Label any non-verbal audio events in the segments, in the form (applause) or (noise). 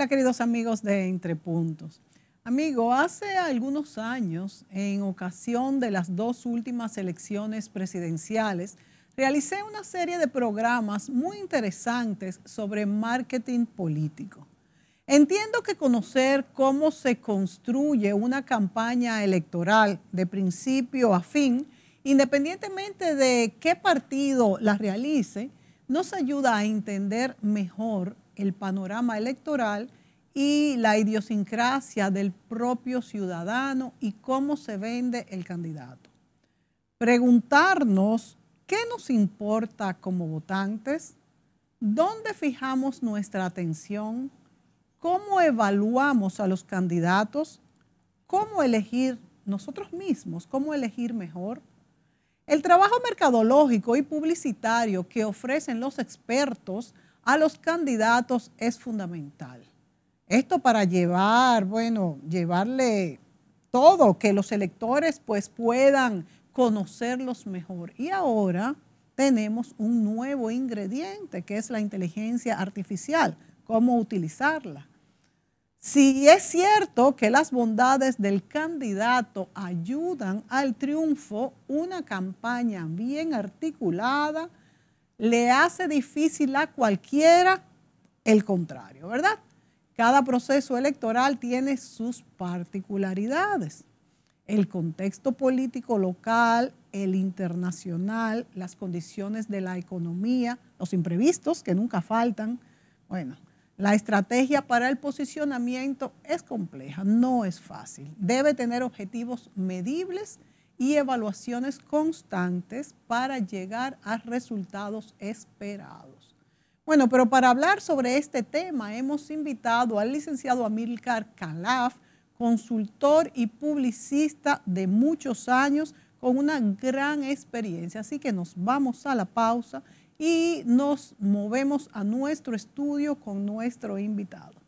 Hola, queridos amigos de Entre Puntos. Amigo, hace algunos años, en ocasión de las dos últimas elecciones presidenciales, realicé una serie de programas muy interesantes sobre marketing político. Entiendo que conocer cómo se construye una campaña electoral de principio a fin, independientemente de qué partido la realice, nos ayuda a entender mejor el panorama electoral y la idiosincrasia del propio ciudadano y cómo se vende el candidato. Preguntarnos qué nos importa como votantes, dónde fijamos nuestra atención, cómo evaluamos a los candidatos, cómo elegir nosotros mismos, cómo elegir mejor. El trabajo mercadológico y publicitario que ofrecen los expertos a los candidatos es fundamental. Esto para llevar, bueno, llevarle todo, que los electores pues puedan conocerlos mejor. Y ahora tenemos un nuevo ingrediente que es la inteligencia artificial, cómo utilizarla. Si es cierto que las bondades del candidato ayudan al triunfo, una campaña bien articulada, le hace difícil a cualquiera el contrario, ¿verdad? Cada proceso electoral tiene sus particularidades. El contexto político local, el internacional, las condiciones de la economía, los imprevistos que nunca faltan. Bueno, la estrategia para el posicionamiento es compleja, no es fácil. Debe tener objetivos medibles y evaluaciones constantes para llegar a resultados esperados. Bueno, pero para hablar sobre este tema hemos invitado al licenciado Amilcar Calaf, consultor y publicista de muchos años con una gran experiencia. Así que nos vamos a la pausa y nos movemos a nuestro estudio con nuestro invitado.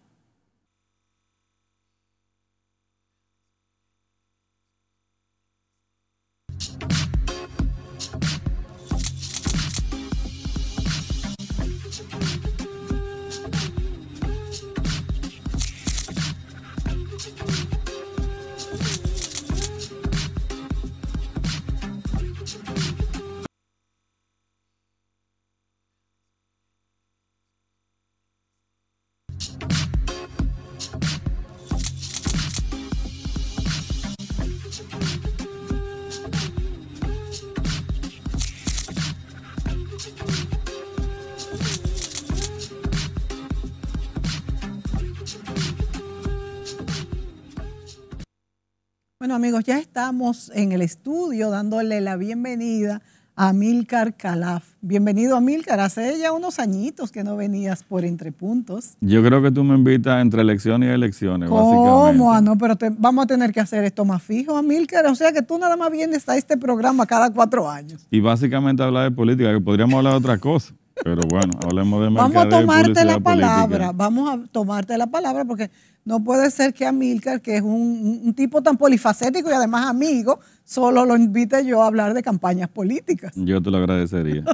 Bueno, amigos, ya estamos en el estudio dándole la bienvenida a Milcar Calaf. Bienvenido, Milcar. Hace ya unos añitos que no venías por Entre Puntos. Yo creo que tú me invitas entre elecciones y elecciones, ¿Cómo? básicamente. Ah, no, pero vamos a tener que hacer esto más fijo, Milcar. O sea que tú nada más vienes a este programa cada cuatro años. Y básicamente hablar de política, que podríamos hablar de otra cosa. Pero bueno, hablemos de Vamos a tomarte la palabra, vamos a tomarte la palabra porque no puede ser que a Milcar, que es un, tipo tan polifacético y además amigo, solo lo invite yo a hablar de campañas políticas. Yo te lo agradecería.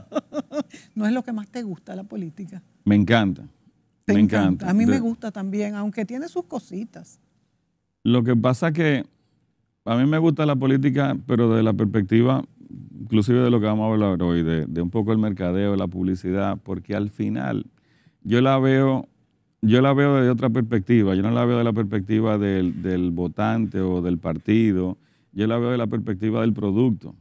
(laughs) no es lo que más te gusta la política. Me encanta. me encanta. A mí me gusta también, aunque tiene sus cositas. Lo que pasa que a mí me gusta la política, pero desde la perspectiva inclusive de lo que vamos a hablar hoy, de, un poco el mercadeo, la publicidad, porque al final yo la veo yo la veo desde otra perspectiva. Yo no la veo de la perspectiva del, votante o del partido. Yo la veo de la perspectiva del producto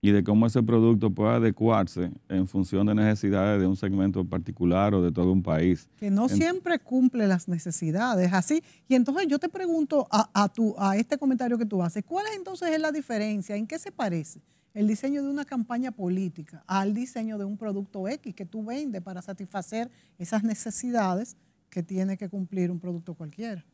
y de cómo ese producto puede adecuarse en función de necesidades de un segmento particular o de todo un país. Que no siempre cumple las necesidades, así. Y entonces yo te pregunto a, a, tu, a este comentario que tú haces, ¿cuál es entonces la diferencia? ¿En qué se parece? el diseño de una campaña política al diseño de un producto X que tú vendes para satisfacer esas necesidades que tiene que cumplir un producto cualquiera.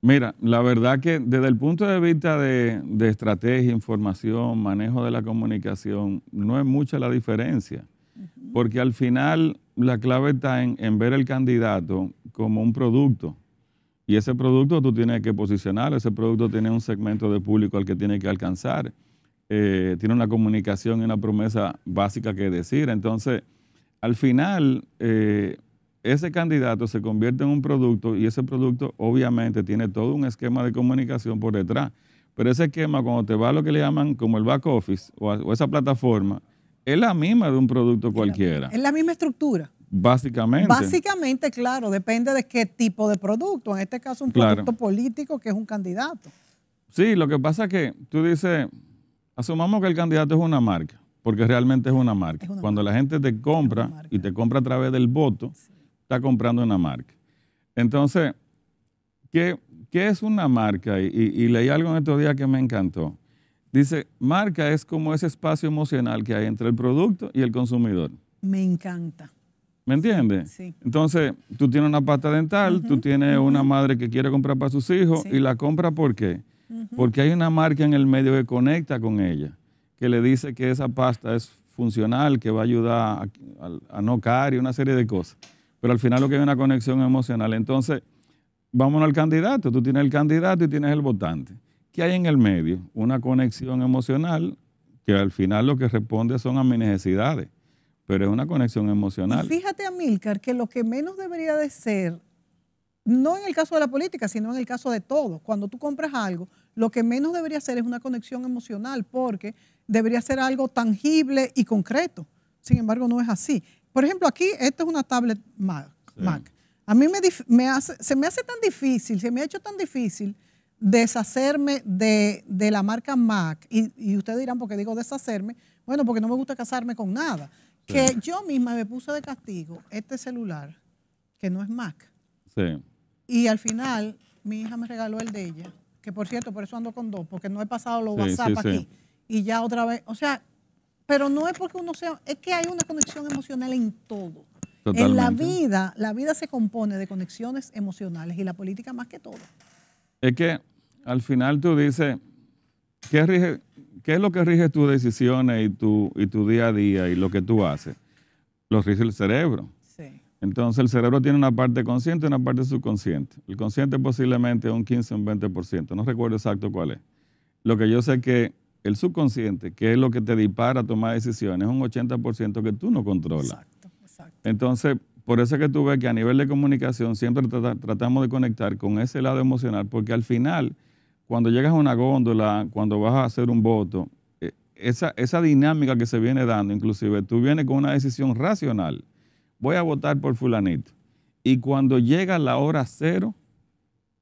Mira, la verdad que desde el punto de vista de, estrategia, información, manejo de la comunicación, no es mucha la diferencia, porque al final la clave está en, en ver el candidato como un producto. Y ese producto tú tienes que posicionar, ese producto tiene un segmento de público al que tiene que alcanzar. Eh, tiene una comunicación y una promesa básica que decir. Entonces, al final, eh, ese candidato se convierte en un producto y ese producto obviamente tiene todo un esquema de comunicación por detrás. Pero ese esquema, cuando te va a lo que le llaman como el back office o, esa plataforma, es la misma de un producto cualquiera. Es la misma estructura. Básicamente. Básicamente, claro, depende de qué tipo de producto. En este caso, un producto político que es un candidato. Sí, lo que pasa es que tú dices, Asumamos que el candidato es una marca, porque realmente es una marca. Cuando la gente te compra y te compra a través del voto, está comprando una marca. Entonces, ¿qué, es una marca? Y, leí algo en estos días que me encantó. Dice, marca es como ese espacio emocional que hay entre el producto y el consumidor. Me encanta. ¿Me entiendes? Sí. Entonces, tú tienes una pasta dental, tú tienes una madre que quiere comprar para sus hijos y la compra porque. qué? porque hay una marca en el medio que conecta con ella, que le dice que esa pasta es funcional, que va a ayudar a, no caer y una serie de cosas. Pero al final lo que hay es una conexión emocional. Entonces, vámonos al candidato. Tú tienes el candidato y tienes el votante. ¿Qué hay en el medio? Una conexión emocional que al final lo que responde son a mis necesidades, pero es una conexión emocional. Fíjate fíjate, Amílcar, que lo que menos debería de ser no en el caso de la política, sino en el caso de todo. Cuando tú compras algo, lo que menos debería ser es una conexión emocional, porque debería ser algo tangible y concreto. Sin embargo, no es así. Por ejemplo, aquí, esta es una tablet Mac. A mí me, se me hace tan difícil, se me ha hecho tan difícil deshacerme de, la marca Mac. Y, ustedes dirán, ¿por qué digo deshacerme? Bueno, porque no me gusta casarme con nada. Que yo misma me puse de castigo este celular, que no es Mac. Sí. Y al final, mi hija me regaló el de ella, que por cierto, por eso ando con dos, porque no he pasado los WhatsApp aquí. Y ya otra vez, o sea, pero no es porque uno sea, es que hay una conexión emocional en todo. En la vida, la vida se compone de conexiones emocionales y la política más que todo. Es que al final tú dices, ¿qué, rige, qué es lo que rige tus decisiones y tu, y tu día a día y lo que tú haces? Lo rige el cerebro. Entonces el cerebro tiene una parte consciente y una parte subconsciente. El consciente posiblemente es un 15 o un 20%, no recuerdo exacto cuál es. Lo que yo sé es que el subconsciente, que es lo que te dispara a tomar decisiones, es un 80% que tú no controlas. Exacto, exacto. Entonces, por eso es que tú ves que a nivel de comunicación siempre tratamos de conectar con ese lado emocional, porque al final, cuando llegas a una góndola, cuando vas a hacer un voto, eh, esa, esa dinámica que se viene dando, inclusive tú vienes con una decisión racional voy a votar por fulanito. Y cuando llega la hora cero,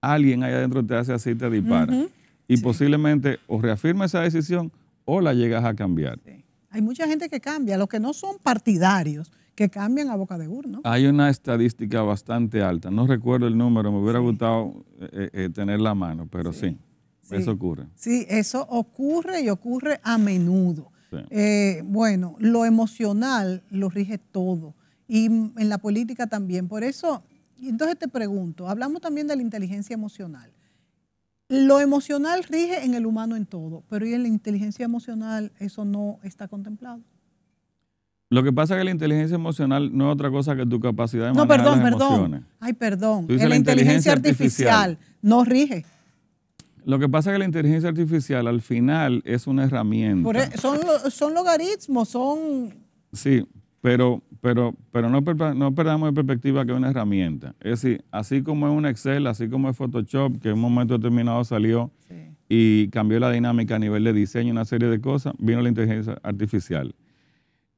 alguien ahí adentro te hace así te dispara. Y posiblemente o reafirma esa decisión o la llegas a cambiar. Hay mucha gente que cambia, los que no son partidarios, que cambian a boca de urna. Hay una estadística bastante alta, no recuerdo el número, me hubiera gustado eh, eh, eh, tener la mano, pero sí. eso ocurre. Sí, eso ocurre y ocurre a menudo. bueno, lo emocional lo rige todo y en la política también. Por eso, entonces te pregunto, hablamos también de la inteligencia emocional. Lo emocional rige en el humano en todo, pero ¿y en la inteligencia emocional eso no está contemplado? Lo que pasa es que la inteligencia emocional no es otra cosa que tu capacidad de no, manejar perdón, las perdón. emociones. Ay, perdón. la, inteligencia, artificial, no rige. Lo que pasa es que la inteligencia artificial al final es una herramienta. E, son, son logaritmos, son... Sí, pero, pero, pero no, no perdamos de perspectiva que es una herramienta. Es decir, así como es un Excel, así como es Photoshop, que en un momento determinado salió y cambió la dinámica a nivel de diseño, y una serie de cosas, vino la inteligencia artificial.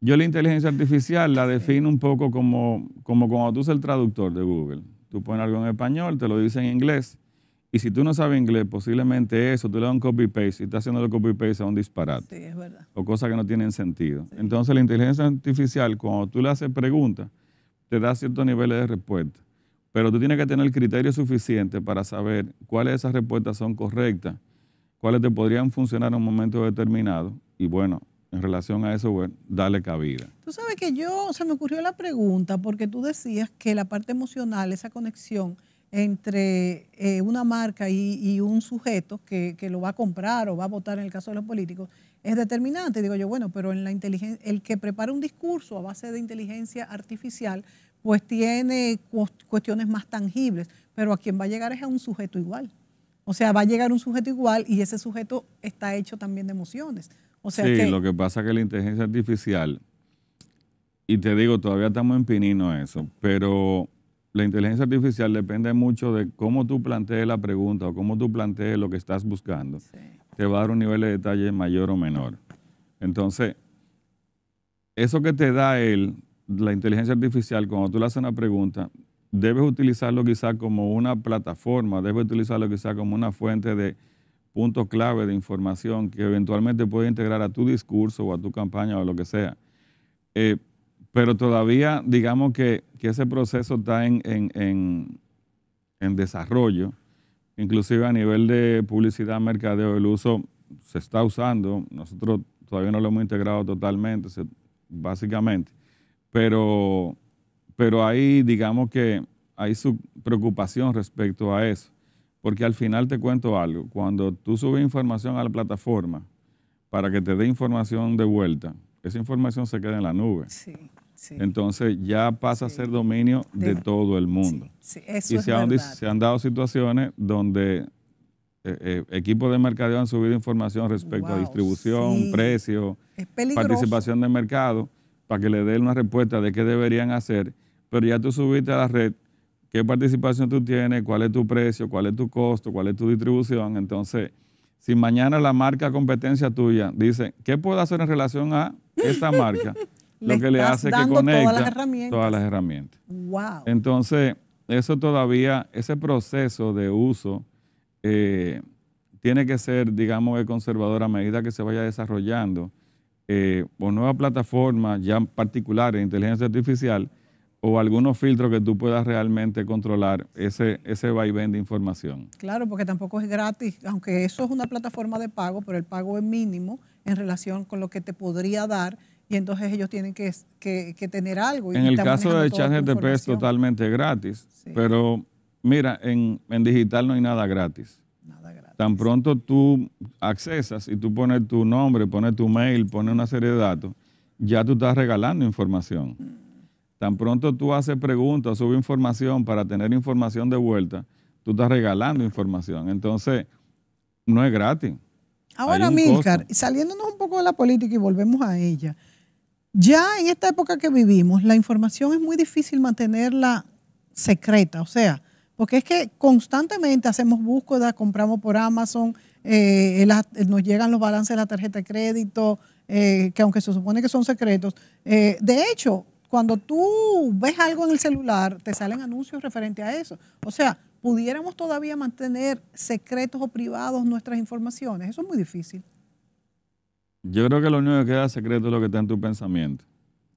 Yo la inteligencia artificial la defino un poco como, como cuando tú usas el traductor de Google. Tú pones algo en español, te lo dice en inglés, y si tú no sabes inglés, posiblemente eso, tú le das un copy-paste y estás haciendo el copy-paste a un disparate. Sí, es verdad. O cosas que no tienen sentido. Entonces, la inteligencia artificial, cuando tú le haces preguntas, te da ciertos niveles de respuesta. Pero tú tienes que tener el criterio suficiente para saber cuáles de esas respuestas son correctas, cuáles te podrían funcionar en un momento determinado. Y bueno, en relación a eso, bueno, darle cabida. Tú sabes que yo, se me ocurrió la pregunta, porque tú decías que la parte emocional, esa conexión, entre eh, una marca y, un sujeto que, lo va a comprar o va a votar en el caso de los políticos es determinante. Digo yo, bueno, pero en la inteligencia, el que prepara un discurso a base de inteligencia artificial, pues tiene cuestiones más tangibles, pero a quien va a llegar es a un sujeto igual. O sea, va a llegar un sujeto igual y ese sujeto está hecho también de emociones. O sea sí, lo que pasa es que la inteligencia artificial, y te digo, todavía estamos en pinino eso, pero la inteligencia artificial depende mucho de cómo tú plantees la pregunta o cómo tú plantees lo que estás buscando. Te va a dar un nivel de detalle mayor o menor. Entonces, eso que te da él, la inteligencia artificial, cuando tú le haces una pregunta, debes utilizarlo quizá como una plataforma, debes utilizarlo quizá como una fuente de puntos clave de información que eventualmente puede integrar a tu discurso o a tu campaña o lo que sea. Eh, pero todavía digamos que, ese proceso está en, en, desarrollo, inclusive a nivel de publicidad, mercadeo, el uso se está usando, nosotros todavía no lo hemos integrado totalmente, básicamente, pero, pero ahí digamos que hay su preocupación respecto a eso, porque al final te cuento algo, cuando tú subes información a la plataforma para que te dé información de vuelta, esa información se queda en la nube. Sí. Entonces ya pasa a ser dominio de, todo el mundo. y se, han, dado situaciones donde eh, eh, equipos de mercadeo han subido información respecto a distribución, precio, participación de mercado, para que le den una respuesta de qué deberían hacer. Pero ya tú subiste a la red qué participación tú tienes, cuál es tu precio, cuál es tu costo, cuál es tu distribución. Entonces, si mañana la marca competencia tuya dice, ¿qué puedo hacer en relación a esta marca? (laughs) lo que le hace que conecta todas las herramientas. Todas las herramientas. Wow. Entonces, eso todavía, ese proceso de uso eh, tiene que ser, digamos, conservador a medida que se vaya desarrollando eh, o nuevas plataformas ya particulares de inteligencia artificial o algunos filtros que tú puedas realmente controlar ese, ese vaivén de información. Claro, porque tampoco es gratis, aunque eso es una plataforma de pago, pero el pago es mínimo en relación con lo que te podría dar y entonces ellos tienen que, tener algo. en el caso de Charges de es totalmente gratis, pero mira, en, digital no hay nada gratis. Nada gratis. Tan pronto tú accesas y tú pones tu nombre, pones tu mail, pones una serie de datos, ya tú estás regalando información. Mm. Tan pronto tú haces preguntas, subes información para tener información de vuelta, tú estás regalando información. Entonces, no es gratis. Ahora, Milcar, saliéndonos un poco de la política y volvemos a ella, ya en esta época que vivimos, la información es muy difícil mantenerla secreta, o sea, porque es que constantemente hacemos búsqueda, compramos por Amazon, eh, nos llegan los balances de la tarjeta de crédito, eh, que aunque se supone que son secretos, eh, de hecho, cuando tú ves algo en el celular, te salen anuncios referente a eso. O sea, pudiéramos todavía mantener secretos o privados nuestras informaciones. Eso es muy difícil. Yo creo que lo único que queda secreto es lo que está en tu pensamiento.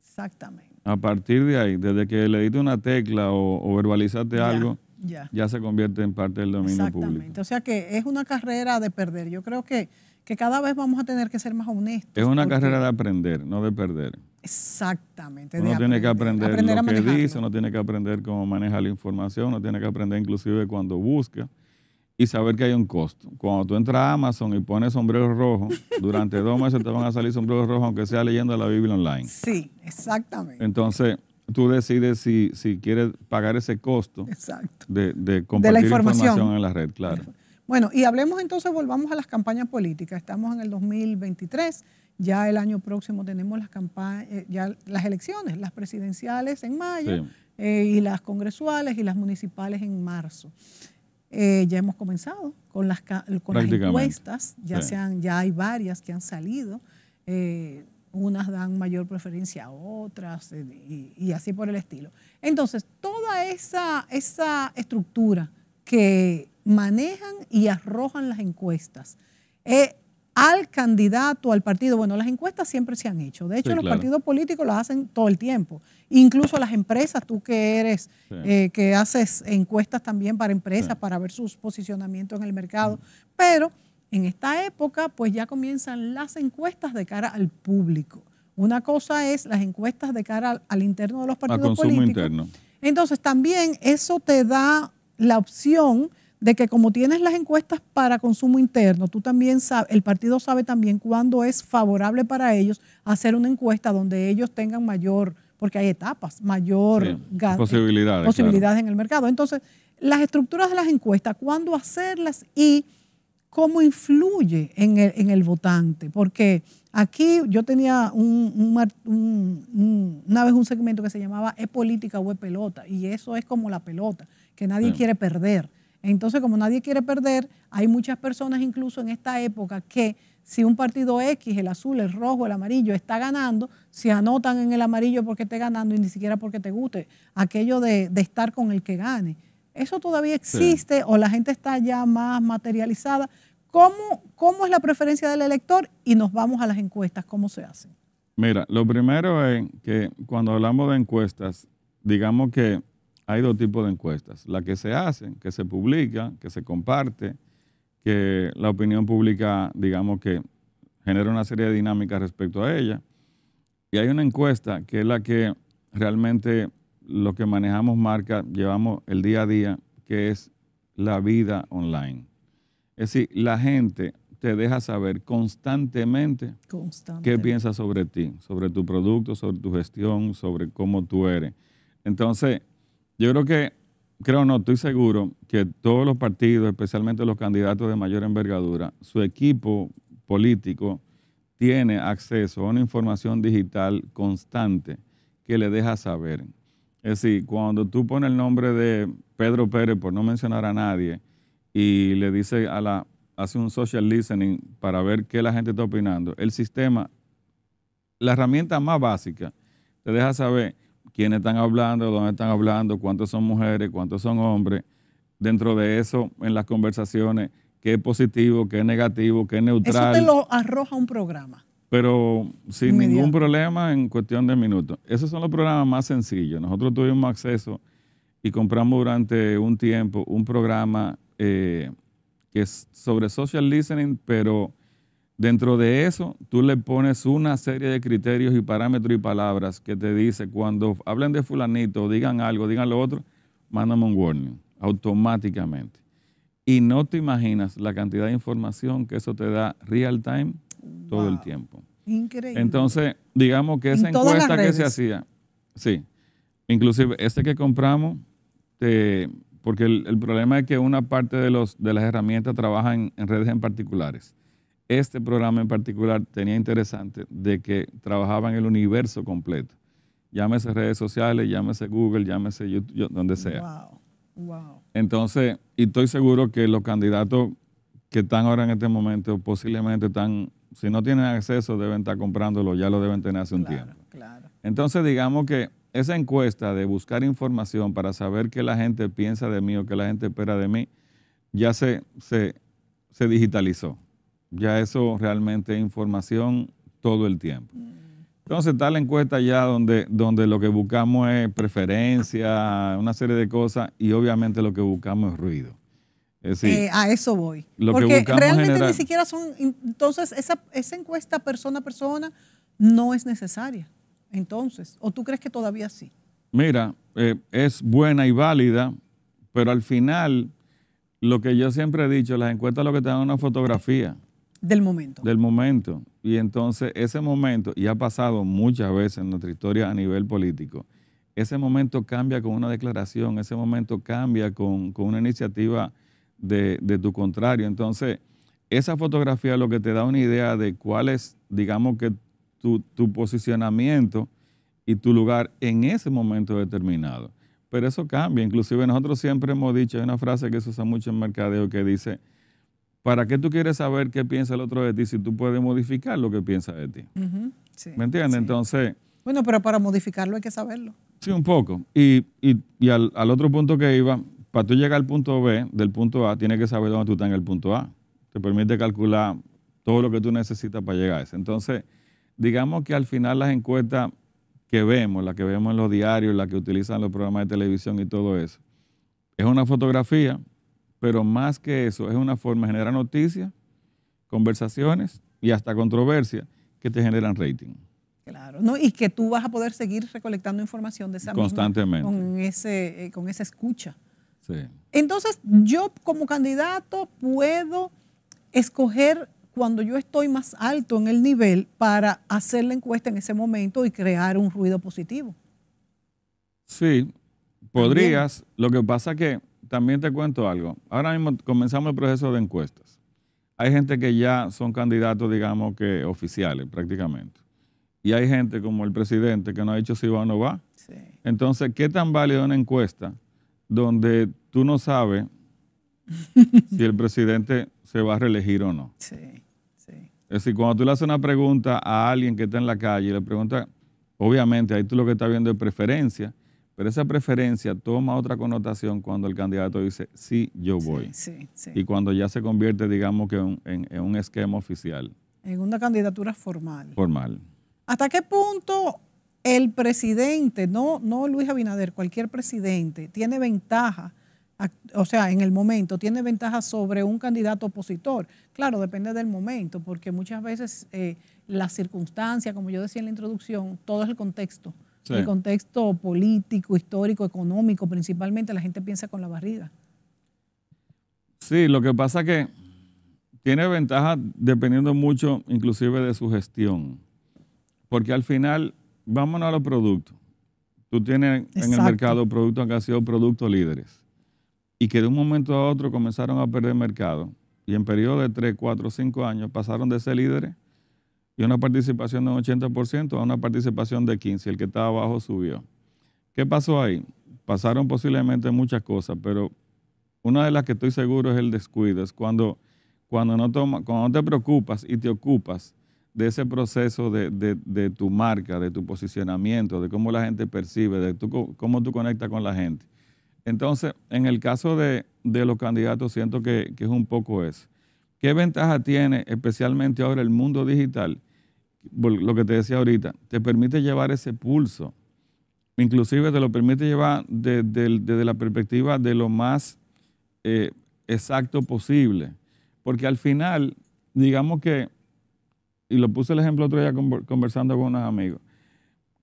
Exactamente. A partir de ahí, desde que le diste una tecla o, verbalizaste algo, ya. se convierte en parte del dominio público. Exactamente. O sea que es una carrera de perder. Yo creo que, que cada vez vamos a tener que ser más honestos. Es una carrera de aprender, no de perder. Exactamente. Uno tiene que aprender, aprender lo que dice, uno tiene que aprender cómo maneja la información, uno tiene que aprender inclusive cuando busca y saber que hay un costo. Cuando tú entras a Amazon y pones sombrero rojo, (laughs) durante dos meses te van a salir sombreros rojos, aunque sea leyendo la Biblia online. Sí, exactamente. Entonces, tú decides si, quieres pagar ese costo De, de, compartir la información. en la red, claro. Bueno, y hablemos entonces, volvamos a las campañas políticas. Estamos en el 2023, ya el año próximo tenemos las campañas, eh, ya las elecciones, las presidenciales en mayo eh, y las congresuales y las municipales en marzo. Eh, ya hemos comenzado con las, encuestas, ya, sean, ya hay varias que han salido. Eh, unas dan mayor preferencia a otras eh, y, así por el estilo. Entonces, toda esa, esa estructura que manejan y arrojan las encuestas eh, al candidato, al partido. Bueno, las encuestas siempre se han hecho. De hecho, los partidos políticos las hacen todo el tiempo. Incluso las empresas, tú que eres, eh, que haces encuestas también para empresas, para ver sus posicionamientos en el mercado. Pero en esta época, pues ya comienzan las encuestas de cara al público. Una cosa es las encuestas de cara al, interno de los partidos a consumo políticos. Interno. Entonces, también eso te da la opción de que como tienes las encuestas para consumo interno, tú también sabes, el partido sabe también cuándo es favorable para ellos hacer una encuesta donde ellos tengan mayor, porque hay etapas, mayor eh, posibilidades, en el mercado. Entonces, las estructuras de las encuestas, cuándo hacerlas y cómo influye en el, en el votante, porque aquí yo tenía un, una vez un segmento que se llamaba ¿es política o es pelota? Y eso es como la pelota, que nadie quiere perder. Entonces, como nadie quiere perder, hay muchas personas incluso en esta época que si un partido X, el azul, el rojo, el amarillo, está ganando, se anotan en el amarillo porque esté ganando y ni siquiera porque te guste, aquello de, estar con el que gane. Eso todavía existe o la gente está ya más materializada. ¿Cómo, ¿Cómo es la preferencia del elector? Y nos vamos a las encuestas, ¿cómo se hacen? Mira, lo primero es que cuando hablamos de encuestas, digamos que hay dos tipos de encuestas. La que se hace, que se publica, que se comparte, que la opinión pública, digamos que genera una serie de dinámicas respecto a ella. Y hay una encuesta que es la que realmente lo que manejamos marca, llevamos el día a día, que es la vida online. Es decir, la gente te deja saber constantemente qué piensa sobre ti, sobre tu producto, sobre tu gestión, sobre cómo tú eres. Entonces, yo creo que, creo no, estoy seguro que todos los partidos, especialmente los candidatos de mayor envergadura, su equipo político tiene acceso a una información digital constante que le deja saber. Es decir, cuando tú pones el nombre de Pedro Pérez, por no mencionar a nadie, y le dice a la, hace un social listening para ver qué la gente está opinando, el sistema, la herramienta más básica, te deja saber quiénes están hablando, dónde están hablando, cuántos son mujeres, cuántos son hombres. Dentro de eso, en las conversaciones, qué es positivo, qué es negativo, qué es neutral. Eso te lo arroja un programa. Pero sin ningún problema en cuestión de minutos. Esos son los programas más sencillos. Nosotros tuvimos acceso y compramos durante un tiempo un programa eh, que es sobre social listening, pero Dentro de eso, tú le pones una serie de criterios y parámetros y palabras que te dice cuando hablen de fulanito, digan algo, digan lo otro, mándame un warning automáticamente. Y no te imaginas la cantidad de información que eso te da real time todo el tiempo. Increíble. Entonces, digamos que esa encuesta que se hacía, sí, inclusive este que compramos, porque el, problema es que una parte de, los, de las herramientas trabaja en redes en particulares este programa en particular tenía interesante de que trabajaba en el universo completo. Llámese redes sociales, llámese Google, llámese YouTube, donde sea. Wow, wow. Entonces, y estoy seguro que los candidatos que están ahora en este momento posiblemente están, si no tienen acceso, deben estar comprándolo, ya lo deben tener hace un tiempo. Claro. Entonces, digamos que esa encuesta de buscar información para saber qué la gente piensa de mí o qué la gente espera de mí, ya se, se digitalizó ya eso realmente es información todo el tiempo. Mm. Entonces está la encuesta ya donde, donde lo que buscamos es preferencia, una serie de cosas, y obviamente lo que buscamos es ruido. Eh, a eso voy. Porque realmente ni siquiera son, entonces esa, encuesta persona a persona no es necesaria. Entonces, ¿o tú crees que todavía sí? Mira, eh, es buena y válida, pero al final, lo que yo siempre he dicho, las encuestas lo que te dan es una fotografía. Del momento. Del momento. Y entonces ese momento, y ha pasado muchas veces en nuestra historia a nivel político, ese momento cambia con una declaración, ese momento cambia con, una iniciativa de, de, tu contrario. Entonces, esa fotografía lo que te da una idea de cuál es, digamos que, tu, tu posicionamiento y tu lugar en ese momento determinado. Pero eso cambia. Inclusive nosotros siempre hemos dicho, hay una frase que se usa mucho en mercadeo que dice, ¿Para qué tú quieres saber qué piensa el otro de ti si tú puedes modificar lo que piensa de ti? ¿Me entiendes? Entonces... Bueno, pero para modificarlo hay que saberlo. Sí, un poco. Y, al, al, otro punto que iba, para tú llegar al punto B del punto A, tienes que saber dónde tú estás en el punto A. Te permite calcular todo lo que tú necesitas para llegar a eso. Entonces, digamos que al final las encuestas que vemos, las que vemos en los diarios, las que utilizan los programas de televisión y todo eso, es una fotografía pero más que eso, es una forma de generar noticias, conversaciones y hasta controversia que te generan rating. Claro, ¿no? y que tú vas a poder seguir recolectando información de esa Constantemente. con, ese, eh, con esa escucha. Sí. Entonces, yo como candidato puedo escoger cuando yo estoy más alto en el nivel para hacer la encuesta en ese momento y crear un ruido positivo. Sí, podrías. Lo que pasa que también te cuento algo. Ahora mismo comenzamos el proceso de encuestas. Hay gente que ya son candidatos, digamos que oficiales prácticamente. Y hay gente como el presidente que no ha dicho si va o no va. Entonces, ¿qué tan válida una encuesta donde tú no sabes (laughs) si el presidente se va a reelegir o no? Sí, sí. Es decir, cuando tú le haces una pregunta a alguien que está en la calle, le preguntas, obviamente ahí tú lo que estás viendo es preferencia, pero esa preferencia toma otra connotación cuando el candidato dice, sí, yo voy. Y cuando ya se convierte, digamos, que en, un esquema oficial. En una candidatura formal. Formal. ¿Hasta qué punto el presidente, no, no Luis Abinader, cualquier presidente, tiene ventaja, o sea, en el momento, tiene ventaja sobre un candidato opositor. Claro, depende del momento, porque muchas veces eh, las como yo decía en la introducción, todo es el contexto el contexto político, histórico, económico, principalmente la gente piensa con la barriga. Sí, lo que pasa que tiene ventajas dependiendo mucho inclusive de su gestión. Porque al final, vámonos a los productos. Tú tienes en el mercado productos que han sido productos líderes y que de un momento a otro comenzaron a perder mercado. Y en periodo de 3, 4, 5 años pasaron de ser líderes y una participación de un 80% a una participación de 15%. El que estaba abajo subió. ¿Qué pasó ahí? Pasaron posiblemente muchas cosas, pero una de las que estoy seguro es el descuido. Es cuando, cuando, no, toma, te preocupas y te ocupas de ese proceso de, tu marca, de tu posicionamiento, de cómo la gente percibe, de cómo tú conectas con la gente. Entonces, en el caso de, los candidatos, siento que, que es un poco eso. ¿Qué ventaja tiene especialmente ahora el mundo digital? lo que te decía ahorita, te permite llevar ese pulso. Inclusive te lo permite llevar desde, la perspectiva de lo más eh, exacto posible. Porque al final, digamos que, y lo puse el ejemplo otro día conversando con unos amigos,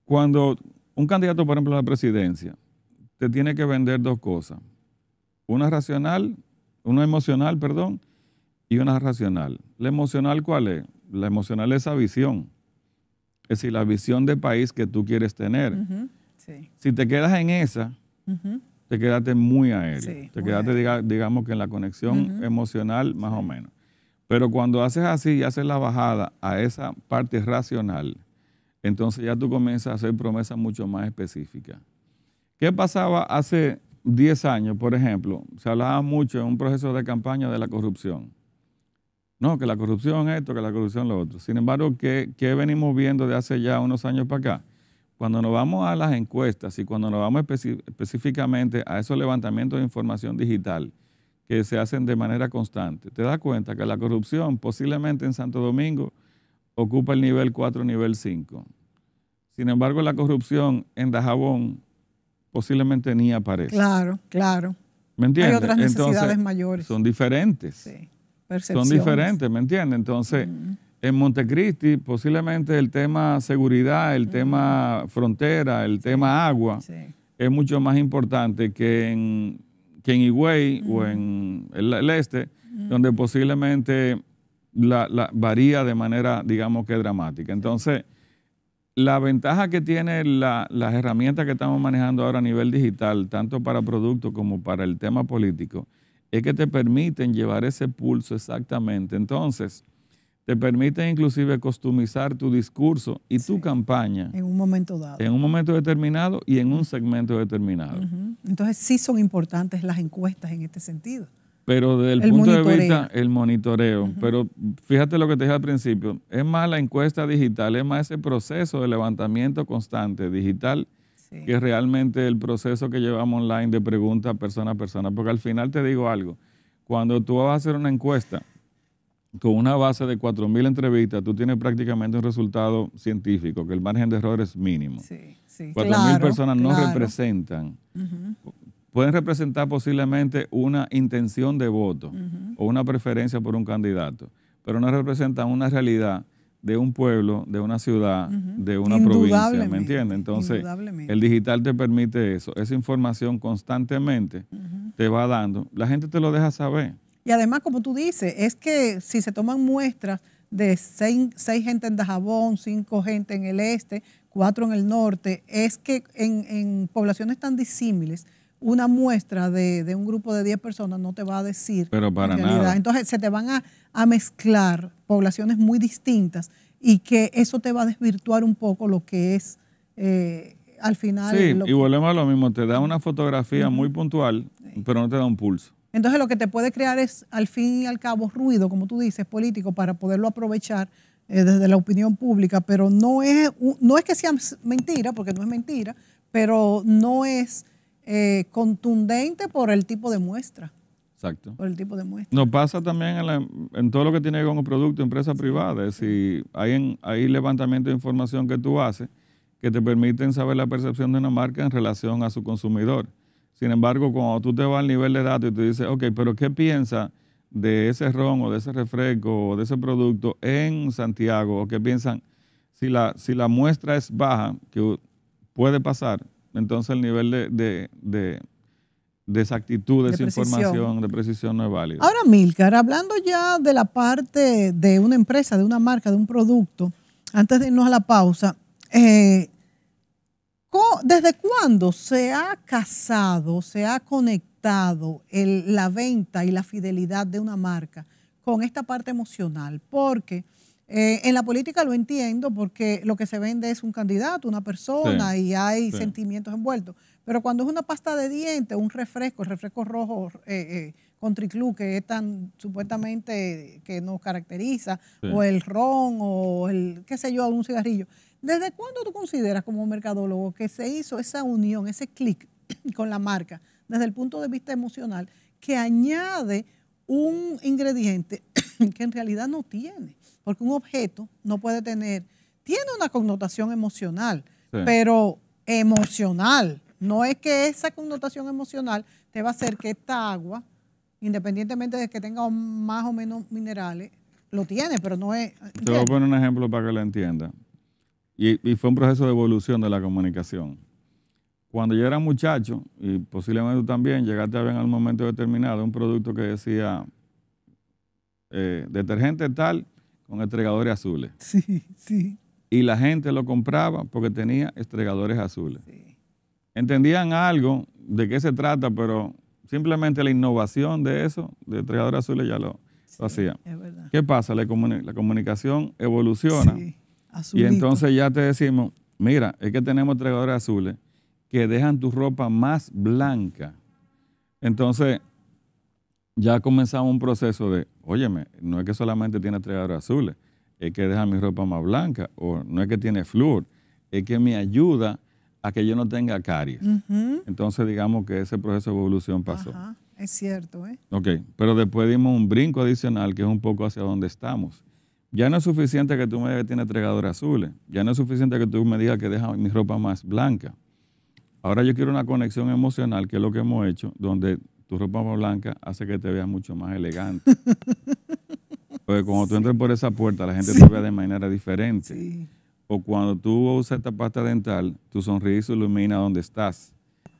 cuando un candidato, por ejemplo, a la presidencia, te tiene que vender dos cosas. Una racional, una emocional, perdón, y una racional. ¿La emocional cuál es? la emocional es esa visión. Es decir, la visión de país que tú quieres tener. Si te quedas en esa, te quedaste muy aéreo. te quedaste, digamos que en la conexión emocional, más o menos. Pero cuando haces así y haces la bajada a esa parte racional, entonces ya tú comienzas a hacer promesas mucho más específicas. ¿Qué pasaba hace 10 años, por ejemplo? Se hablaba mucho en un proceso de campaña de la corrupción. No, que la corrupción esto, que la corrupción lo otro. Sin embargo, ¿qué, venimos viendo de hace ya unos años para acá? Cuando nos vamos a las encuestas y cuando nos vamos específicamente a esos levantamientos de información digital que se hacen de manera constante, te das cuenta que la corrupción posiblemente en Santo Domingo ocupa el nivel 4, nivel 5. Sin embargo, la corrupción en Dajabón posiblemente ni aparece. Claro, claro. ¿Me entiendes? Hay otras necesidades mayores. Son diferentes. Sí. Son diferentes, ¿me entiendes? Entonces, en Montecristi posiblemente el tema seguridad, el tema frontera, el tema agua es mucho más importante que en, Higüey o en el, este, donde posiblemente la, varía de manera, digamos que dramática. Entonces, la ventaja que tiene las herramientas que estamos manejando ahora a nivel digital, tanto para productos como para el tema político, es que te permiten llevar ese pulso exactamente. Entonces, te permiten inclusive customizar tu discurso y tu campaña. En un momento dado. En un momento determinado y en un segmento determinado. Entonces sí son importantes las encuestas en este sentido. Pero desde el, punto de vista, el monitoreo. Pero fíjate lo que te dije al principio, es más la encuesta digital, es más ese proceso de levantamiento constante digital que realmente el proceso que llevamos online de pregunta persona a persona. Porque al final te digo algo, cuando tú vas a hacer una encuesta con una base de 4.000 entrevistas, tú tienes prácticamente un resultado científico, que el margen de error es mínimo. Sí, sí. 4.000 personas no representan. Pueden representar posiblemente una intención de voto o una preferencia por un candidato, pero no representan una realidad de un pueblo, de una ciudad, de una provincia, ¿me entiendes? Entonces, el digital te permite eso, esa información constantemente te va dando, la gente te lo deja saber. Y además, como tú dices, es que si se toman muestras de seis, gente en Dajabón, cinco gente en el este, cuatro en el norte, es que en poblaciones tan disímiles, una muestra de, un grupo de 10 personas no te va a decir. Pero para nada. Entonces se te van a, mezclar poblaciones muy distintas y que eso te va a desvirtuar un poco lo que es eh, al final. Sí, y volvemos a lo mismo, te da una fotografía muy puntual, pero no te da un pulso. Entonces lo que te puede crear es al fin y al cabo ruido, como tú dices, político, para poderlo aprovechar eh, desde la opinión pública, pero no es, no es que sea mentira, porque no es mentira, pero no es eh, contundente por el tipo de muestra. Exacto. Por el tipo de muestra. Nos pasa también en, todo lo que tiene que ver con un producto, empresa privada. Es decir, hay, en, levantamiento de información que tú haces que te permiten saber la percepción de una marca en relación a su consumidor. Sin embargo, cuando tú te vas al nivel de datos y te dices, ok, pero ¿qué piensa de ese ron o de ese refresco o de ese producto en Santiago? ¿O qué piensan? Si la, si la muestra es baja, que puede pasar, entonces el nivel de, de, de, exactitud de, esa información, de precisión no es válido. Ahora, Milcar, hablando ya de la parte de una empresa, de una marca, de un producto, antes de irnos a la pausa, eh, ¿desde cuándo se ha casado, se ha conectado la venta y la fidelidad de una marca con esta parte emocional? Porque eh, en la política lo entiendo porque lo que se vende es un candidato, una persona y hay sentimientos envueltos. Pero cuando es una pasta de dientes, un refresco, el refresco rojo eh, eh con triclú, que es tan supuestamente que nos caracteriza, o el ron, o el, qué sé yo, algún cigarrillo. ¿Desde cuándo tú consideras como mercadólogo que se hizo esa unión, ese clic (clears throat) con la marca, desde el punto de vista emocional, que añade un ingrediente (clears throat) que en realidad no tiene? porque un objeto no puede tener, tiene una connotación emocional, pero emocional. No es que esa connotación emocional te va a hacer que esta agua, independientemente de que tenga más o menos minerales, lo tiene, pero no es... Te voy a poner un ejemplo para que lo entienda. Y, fue un proceso de evolución de la comunicación cuando yo era muchacho, y posiblemente tú también, llegaste a ver en algún momento determinado un producto que decía eh, detergente tal con estregadores azules. (laughs) Sí, sí. Y la gente lo compraba porque tenía estregadores azules. Sí. Entendían algo de qué se trata, pero simplemente la innovación de eso, de estregadores azules, ya lo, hacían. Es verdad. ¿Qué pasa? La, comunicación evoluciona. Sí, y entonces ya te decimos, mira, es que tenemos estregadores azules que dejan tu ropa más blanca. Entonces, ya comenzamos un proceso de, óyeme, no es que solamente tiene tres azules, es que deja mi ropa más blanca, o no es que tiene flúor, es que me ayuda a que yo no tenga caries. Entonces digamos que ese proceso de evolución pasó. Ajá, es cierto, ¿eh? Ok, pero después dimos un brinco adicional que es un poco hacia donde estamos. Ya no es suficiente que tú me digas que tiene tregador azules. Ya no es suficiente que tú me digas que deja mi ropa más blanca. Ahora yo quiero una conexión emocional, que es lo que hemos hecho, donde tu ropa más blanca hace que te veas mucho más elegante. (laughs) Porque cuando tú entras por esa puerta, la gente te ve de manera diferente. O cuando tú usas esta pasta dental, tu sonrisa ilumina donde estás.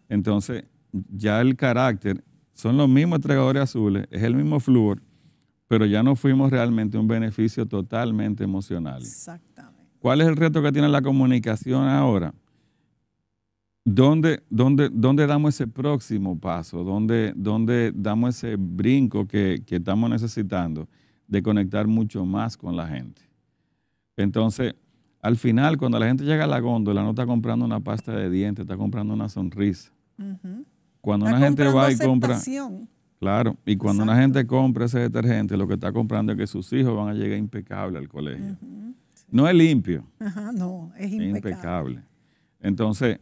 Entonces, ya el carácter, son los mismos entregadores azules, es el mismo flúor, pero ya no fuimos realmente un beneficio totalmente emocional. Exactamente. ¿Cuál es el reto que tiene la comunicación ahora? ¿Dónde, dónde, damos ese próximo paso? ¿Dónde, damos ese brinco que, estamos necesitando de conectar mucho más con la gente? Entonces, al final, cuando la gente llega a la góndola, no está comprando una pasta de dientes, está comprando una sonrisa. Cuando una gente va y compra... Claro, y cuando una gente compra ese detergente, lo que está comprando es que sus hijos van a llegar impecable al colegio. No es limpio. Ajá, no, es impecable. Es impecable. Entonces,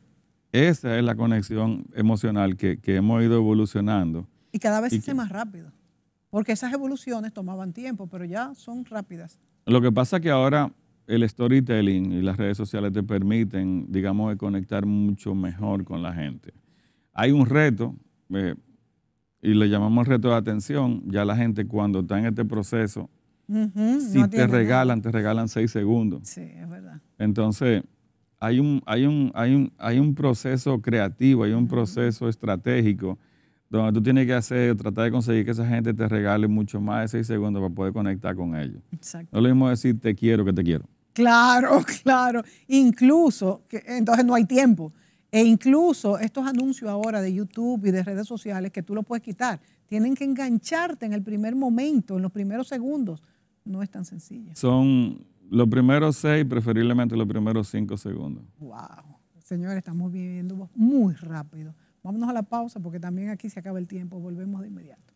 esa es la conexión emocional que, hemos ido evolucionando. Y cada vez es más rápido, porque esas evoluciones tomaban tiempo, pero ya son rápidas. Lo que pasa es que ahora el storytelling y las redes sociales te permiten, digamos, conectar mucho mejor con la gente. Hay un reto, eh, y le llamamos reto de atención, ya la gente cuando está en este proceso, si te regalan, te regalan seis segundos. Sí, es verdad. Entonces, hay un, hay, un, hay, un, hay un proceso creativo, hay un proceso estratégico donde tú tienes que hacer, tratar de conseguir que esa gente te regale mucho más de seis segundos para poder conectar con ellos. Exacto. No es lo mismo decir te quiero que te quiero. Claro, (laughs) claro. Incluso, entonces no hay tiempo. E incluso estos anuncios ahora de YouTube y de redes sociales que tú lo puedes quitar, tienen que engancharte en el primer momento, en los primeros segundos. No es tan sencillo. Son los primeros seis, preferiblemente los primeros cinco segundos. ¡Wow! Señores, estamos viviendo muy rápido. Vámonos a la pausa porque también aquí se acaba el tiempo. Volvemos de inmediato.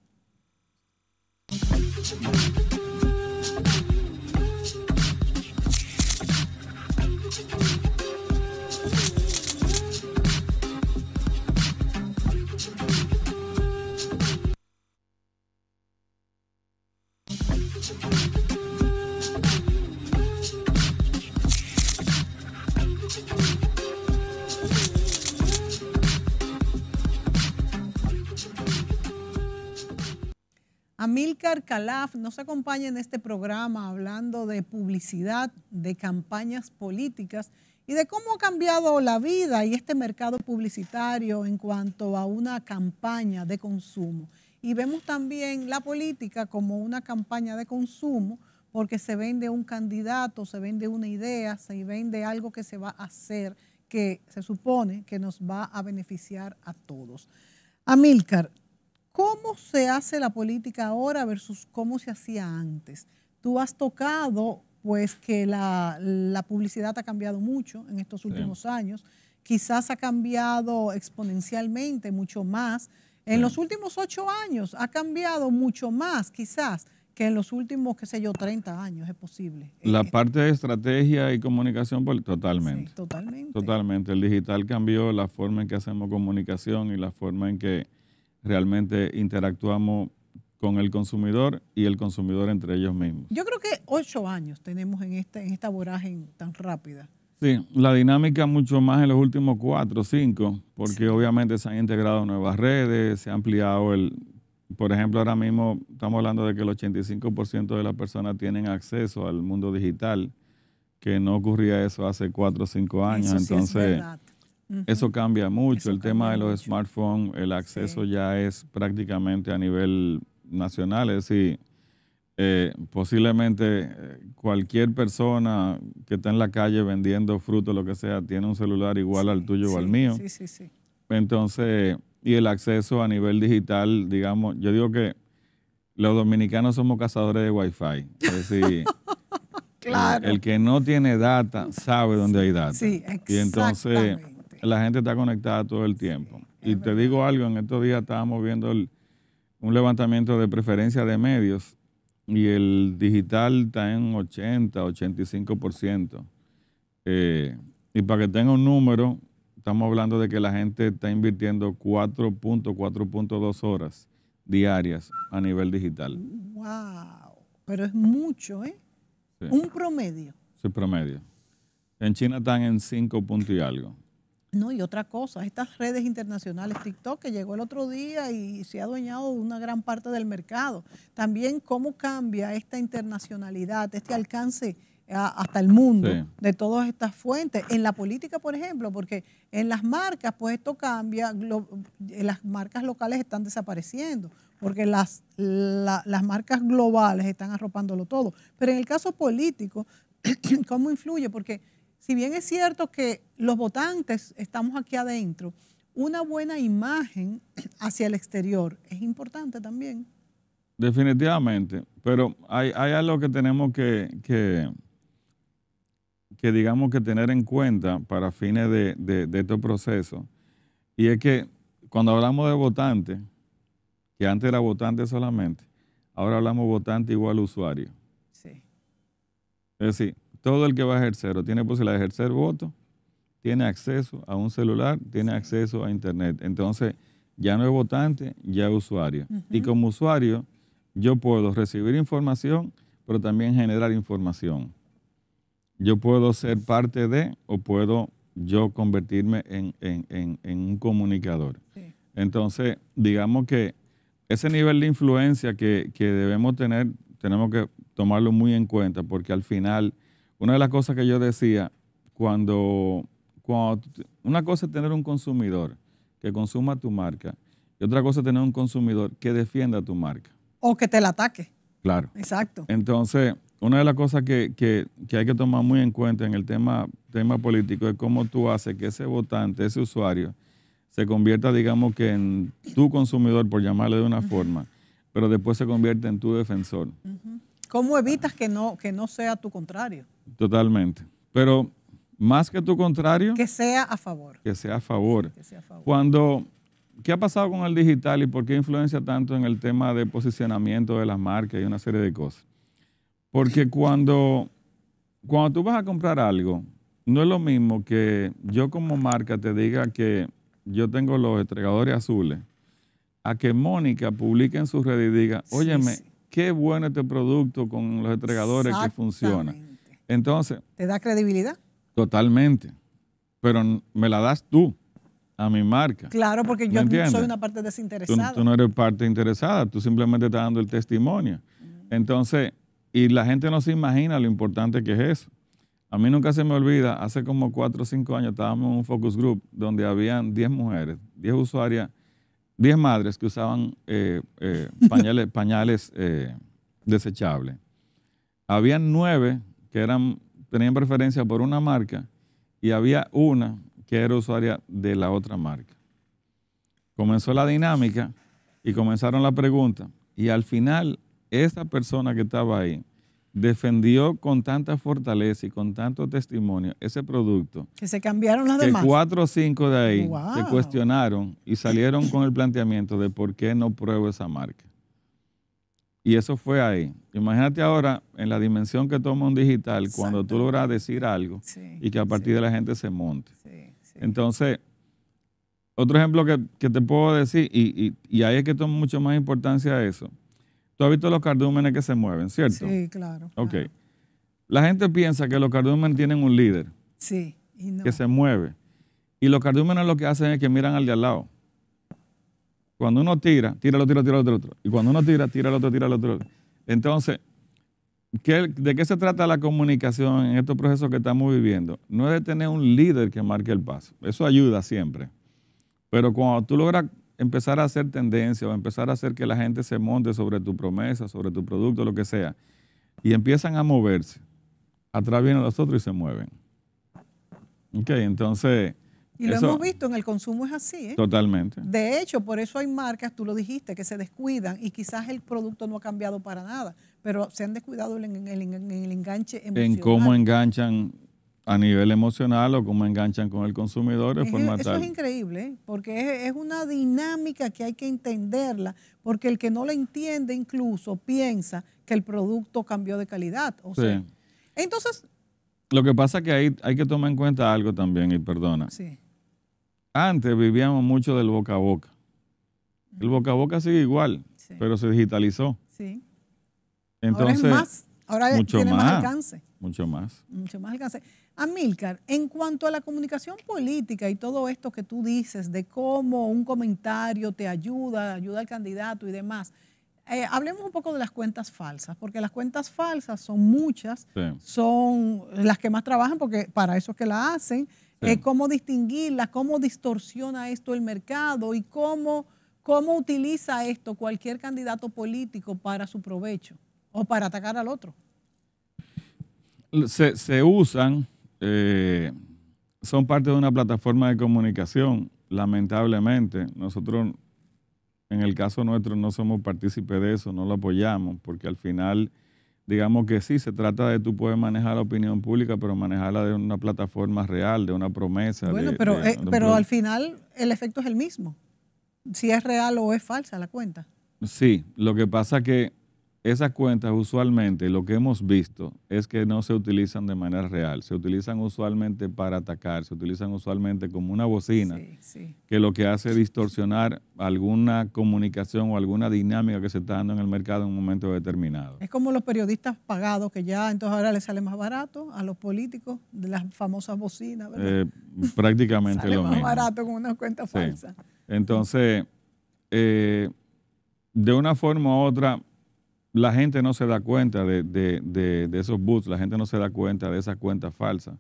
Amilcar Calaf nos acompaña en este programa hablando de publicidad, de campañas políticas y de cómo ha cambiado la vida y este mercado publicitario en cuanto a una campaña de consumo. Y vemos también la política como una campaña de consumo porque se vende un candidato, se vende una idea, se vende algo que se va a hacer, que se supone que nos va a beneficiar a todos. Amílcar, ¿Cómo se hace la política ahora versus cómo se hacía antes? Tú has tocado pues que la, publicidad ha cambiado mucho en estos últimos años, quizás ha cambiado exponencialmente mucho más. En los últimos ocho años ha cambiado mucho más quizás que en los últimos, qué sé yo, 30 años es posible. La eh, eh. parte de estrategia y comunicación, pues, totalmente. totalmente. Totalmente. El digital cambió la forma en que hacemos comunicación y la forma en que realmente interactuamos con el consumidor y el consumidor entre ellos mismos. Yo creo que ocho años tenemos en, esta en esta voraje tan rápida. Sí, la dinámica mucho más en los últimos cuatro o cinco, porque obviamente se han integrado nuevas redes, se ha ampliado el... Por ejemplo, ahora mismo estamos hablando de que el 85% de las personas tienen acceso al mundo digital, que no ocurría eso hace cuatro o cinco años. Entonces, eso cambia mucho. el tema de los smartphones, el acceso ya es prácticamente a nivel nacional. Es decir, eh, posiblemente eh, cualquier persona que está en la calle vendiendo fruto, lo que sea, tiene un celular igual al tuyo o al mío. Sí, sí, sí. Entonces, y el acceso a nivel digital, digamos, yo digo que los dominicanos somos cazadores de Wi-Fi. Es decir, (laughs) el, que no tiene data sabe dónde hay data. Sí, exactamente. Y entonces la gente está conectada todo el tiempo. y te digo algo, en estos días estábamos viendo un levantamiento de preferencia de medios y el digital está en 80, 85%. Eh, y para que tenga un número, estamos hablando de que la gente está invirtiendo 4.4.2 horas diarias a nivel digital. ¡Wow! Pero es mucho, ¿eh? Un promedio. Sí, promedio. En China están en 5 puntos y algo. No, y otra cosa, estas redes internacionales, TikTok, que llegó el otro día y se ha adueñado una gran parte del mercado. También cómo cambia esta internacionalidad, este alcance hasta el mundo de todas estas fuentes. En la política, por ejemplo, porque en las marcas, pues esto cambia, eh, las marcas locales están desapareciendo, porque las, las marcas globales están arropándolo todo. Pero en el caso político, (clears throat) ¿cómo influye? Porque si bien es cierto que los votantes estamos aquí adentro, una buena imagen (clears throat) hacia el exterior es importante también. Definitivamente, pero hay, algo que tenemos que, que, digamos que tener en cuenta para fines de, de, este proceso, y es que cuando hablamos de votante, que antes era votante solamente, ahora hablamos votante igual usuario. Sí. Es decir, todo el que va a ejercer o tiene posibilidad de ejercer voto, tiene acceso a un celular, tiene acceso a Internet. Entonces, ya no es votante, ya es usuario. Y como usuario, yo puedo recibir información, pero también generar información. Yo puedo ser parte de o puedo yo convertirme en, un comunicador. Entonces, digamos que ese nivel de influencia que debemos tener, tenemos que tomarlo muy en cuenta, porque al final una de las cosas que yo decía, cuando, cuando una cosa es tener un consumidor que consuma tu marca y otra cosa es tener un consumidor que defienda tu marca. O que te la ataque. Claro. Exacto. Entonces, una de las cosas que, hay que tomar muy en cuenta en el tema, tema político es cómo tú haces que ese votante, ese usuario, se convierta, digamos que en tu consumidor, por llamarle de una forma, pero después se convierte en tu defensor. ¿Cómo evitas que no, que no sea tu contrario? Totalmente. Pero más que tu contrario. Que sea a favor. Que sea a favor. Que sea a favor. Cuando, ¿Qué ha pasado con el digital y por qué influencia tanto en el tema de posicionamiento de las marcas y una serie de cosas? Porque cuando, cuando tú vas a comprar algo, no es lo mismo que yo como marca te diga que yo tengo los entregadores azules, a que Mónica publique en su red y diga, óyeme, qué bueno este producto con los entregadores que funciona. Entonces. ¿Te da credibilidad? Totalmente. Pero me la das tú a mi marca. Claro, porque yo soy una parte desinteresada. Tú, no eres parte interesada, tú simplemente estás dando el testimonio. Entonces, y la gente no se imagina lo importante que es eso. A mí nunca se me olvida, hace como cuatro o cinco años estábamos en un focus group donde habían 10 mujeres, 10 usuarias 10 madres que usaban eh, eh, pañales, (laughs) eh, desechables. Había nueve que eran, tenían preferencia por una marca y había una que era usuaria de la otra marca. Comenzó la dinámica y comenzaron las preguntas. Y al final, esa persona que estaba ahí defendió con tanta fortaleza y con tanto testimonio ese producto. Que se cambiaron las que cuatro o cinco de ahí se cuestionaron y salieron con el planteamiento de por qué no pruebo esa marca. Y eso fue ahí. Imagínate ahora en la dimensión que toma un digital cuando tú logras decir algo y que a partir de la gente se monte. Entonces, otro ejemplo que, te puedo decir, y, y, y ahí es que toma mucho más importancia a eso, Tú has visto los cardúmenes que se mueven, ¿cierto? Sí, claro. Ok. La gente piensa que los cardúmenes tienen un líder. Sí, Que se mueve. Y los cardúmenes lo que hacen es que miran al de al lado. Cuando uno tira, tira lo tira, tira lo otro. Y cuando uno tira, tira el otro, tira el otro. Entonces, ¿de qué se trata la comunicación en estos procesos que estamos viviendo? No es de tener un líder que marque el paso. Eso ayuda siempre. Pero cuando tú logras empezar a hacer tendencia o empezar a hacer que la gente se monte sobre tu promesa, sobre tu producto, lo que sea, y empiezan a moverse, atrás a los otros y se mueven. Ok, entonces... Y lo hemos visto, en el consumo es así. ¿eh? Totalmente. De hecho, por eso hay marcas, tú lo dijiste, que se descuidan y quizás el producto no ha cambiado para nada, pero se han descuidado en, el enganche emocional. En cómo enganchan a nivel emocional o cómo enganchan con el consumidor de es, forma eso es increíble, ¿eh? porque es, una dinámica que hay que entenderla, porque el que no la entiende incluso piensa que el producto cambió de calidad. O sea, entonces... Lo que pasa es que hay hay que tomar en cuenta algo también, y perdona. Sí. Antes vivíamos mucho del boca a boca. El boca a boca sigue igual, pero se digitalizó. Sí. Entonces, Ahora mucho más, alcance. Mucho más. Mucho más alcance. Amílcar, en cuanto a la comunicación política y todo esto que tú dices de cómo un comentario te ayuda, ayuda al candidato y demás, eh, hablemos un poco de las cuentas falsas, porque las cuentas falsas son muchas, son las que más trabajan porque para eso es que la hacen. Eh, ¿Cómo distinguirlas? ¿Cómo distorsiona esto el mercado? ¿Y cómo, cómo utiliza esto cualquier candidato político para su provecho? o para atacar al otro. Se, usan, eh, son parte de una plataforma de comunicación, lamentablemente. Nosotros, en el caso nuestro, no somos partícipes de eso, no lo apoyamos, porque al final, digamos que sí, se trata de tú puedes manejar la opinión pública, pero manejarla de una plataforma real, de una promesa. Bueno, pero, eh, pero al final el efecto es el mismo, si es real o es falsa la cuenta. Sí, lo que pasa que esas cuentas usualmente lo que hemos visto es que no se utilizan de manera real, se utilizan usualmente para atacar, se utilizan usualmente como una bocina que lo que hace es distorsionar alguna comunicación o alguna dinámica que se está dando en el mercado en un momento determinado. Es como los periodistas pagados que ya entonces ahora les sale más barato a los políticos de las famosas bocinas, ¿verdad? Eh, prácticamente sale lo más barato con una cuenta falsa. Entonces, eh, de una forma u otra, la gente no se da cuenta de, de, de, esos boots, la gente no se da cuenta de esas cuentas falsas.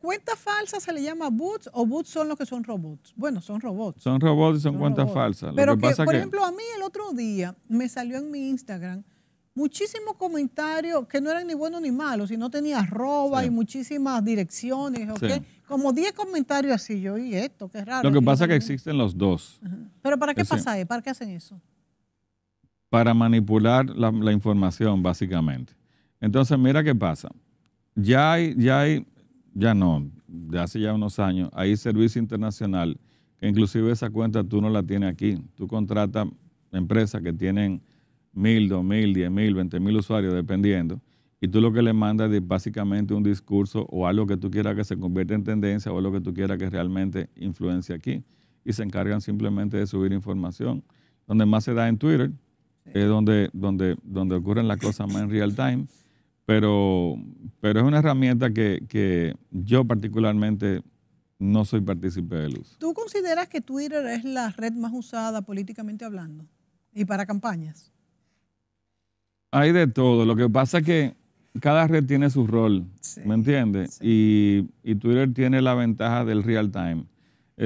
¿Cuentas falsas se le llama boots o boots son los que son robots? Bueno, son robots. Son robots y son, cuentas falsas. Pero que, por ejemplo, a mí el otro día me salió en mi Instagram muchísimos comentarios que no eran ni buenos ni malos, no tenía arroba y muchísimas direcciones, Como 10 comentarios así, yo, y esto, qué raro. Lo que pasa es que existen los dos. Pero ¿para qué pasa? eso? ¿Para qué hacen eso? para manipular la, información, básicamente. Entonces, mira qué pasa. Ya hay, ya hay, ya no, de hace ya unos años, hay servicio internacional que inclusive esa cuenta tú no la tienes aquí. Tú contratas empresas que tienen mil, dos mil, diez mil, veinte mil usuarios, dependiendo, y tú lo que le mandas es básicamente un discurso o algo que tú quieras que se convierta en tendencia o algo que tú quieras que realmente influencie aquí. Y se encargan simplemente de subir información. Donde más se da en Twitter, es donde, donde, donde ocurren las cosas más en real time, pero, pero es una herramienta que, yo particularmente no soy partícipe de luz ¿Tú consideras que Twitter es la red más usada políticamente hablando y para campañas? Hay de todo. Lo que pasa es que cada red tiene su rol, ¿me entiendes? Y, Twitter tiene la ventaja del real time.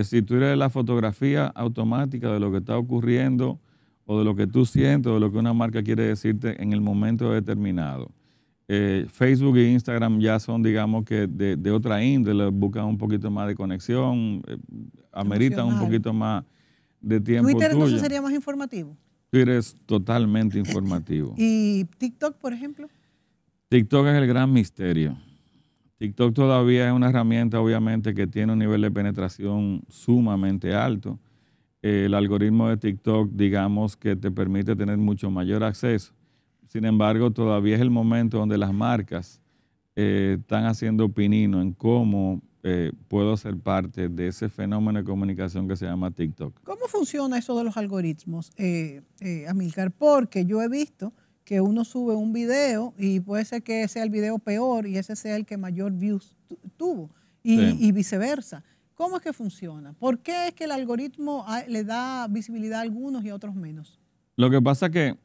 si Twitter es la fotografía automática de lo que está ocurriendo o de lo que tú sientes o de lo que una marca quiere decirte en el momento determinado. Eh, Facebook e Instagram ya son, digamos que, de, otra índole, buscan un poquito más de conexión, eh, ameritan un poquito más de tiempo. Twitter entonces sería más informativo. Twitter es totalmente informativo. (laughs) ¿Y TikTok, por ejemplo? TikTok es el gran misterio. TikTok todavía es una herramienta, obviamente, que tiene un nivel de penetración sumamente alto el algoritmo de TikTok, digamos, que te permite tener mucho mayor acceso. Sin embargo, todavía es el momento donde las marcas eh, están haciendo opinino en cómo eh, puedo ser parte de ese fenómeno de comunicación que se llama TikTok. ¿Cómo funciona eso de los algoritmos, eh, eh Amilcar? Porque yo he visto que uno sube un video y puede ser que sea el video peor y ese sea el que mayor views tuvo y viceversa. ¿Cómo es que funciona? ¿Por qué es que el algoritmo ah, le da visibilidad a algunos y a otros menos? Lo que pasa es que,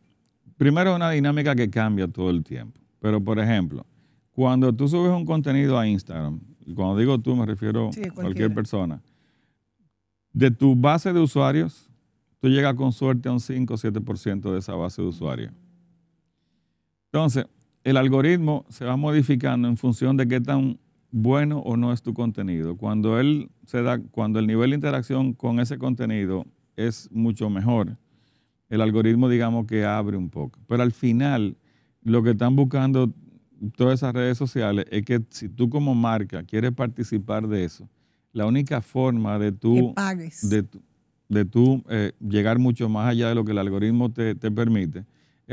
primero, es una dinámica que cambia todo el tiempo. Pero, por ejemplo, cuando tú subes un contenido a Instagram, y cuando digo tú me refiero a cualquier persona, de tu base de usuarios, tú llegas con suerte a un 5 o 7% de esa base de usuarios. Entonces, el algoritmo se va modificando en función de qué tan bueno o no es tu contenido. Cuando él se da, cuando el nivel de interacción con ese contenido es mucho mejor, el algoritmo digamos que abre un poco. Pero al final, lo que están buscando todas esas redes sociales es que si tú como marca quieres participar de eso, la única forma de tú, de, de tú eh, llegar mucho más allá de lo que el algoritmo te, te permite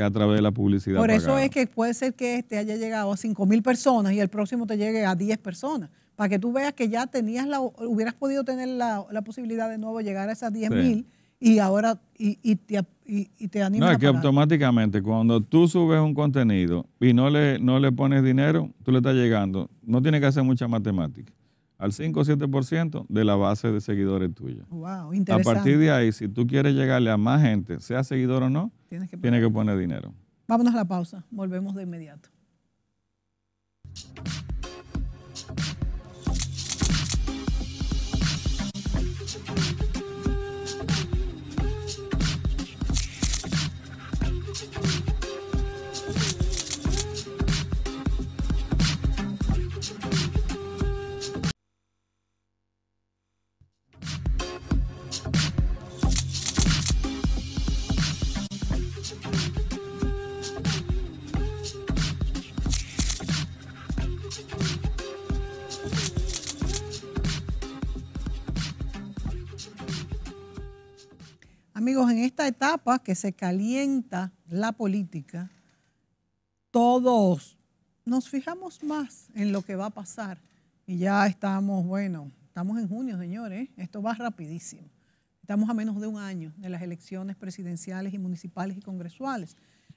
a través de la publicidad. Por eso es que puede ser que este haya llegado a 5 mil personas y el próximo te llegue a 10 personas, para que tú veas que ya tenías la, hubieras podido tener la, posibilidad de nuevo llegar a esas 10.000 mil y ahora y, y te, y, No, es que automáticamente cuando tú subes un contenido y no le, no le pones dinero, tú le estás llegando. No tiene que hacer mucha matemática al 5 o 7% de la base de seguidores tuya. Wow, interesante. A partir de ahí, si tú quieres llegarle a más gente, sea seguidor o no, tienes que poner, tienes que poner dinero. Vámonos a la pausa, volvemos de inmediato. etapa que se calienta la política, todos nos fijamos más en lo que va a pasar. Y ya estamos, bueno, estamos en junio, señores, ¿eh? esto va rapidísimo. Estamos a menos de un año de las elecciones presidenciales y municipales y congresuales.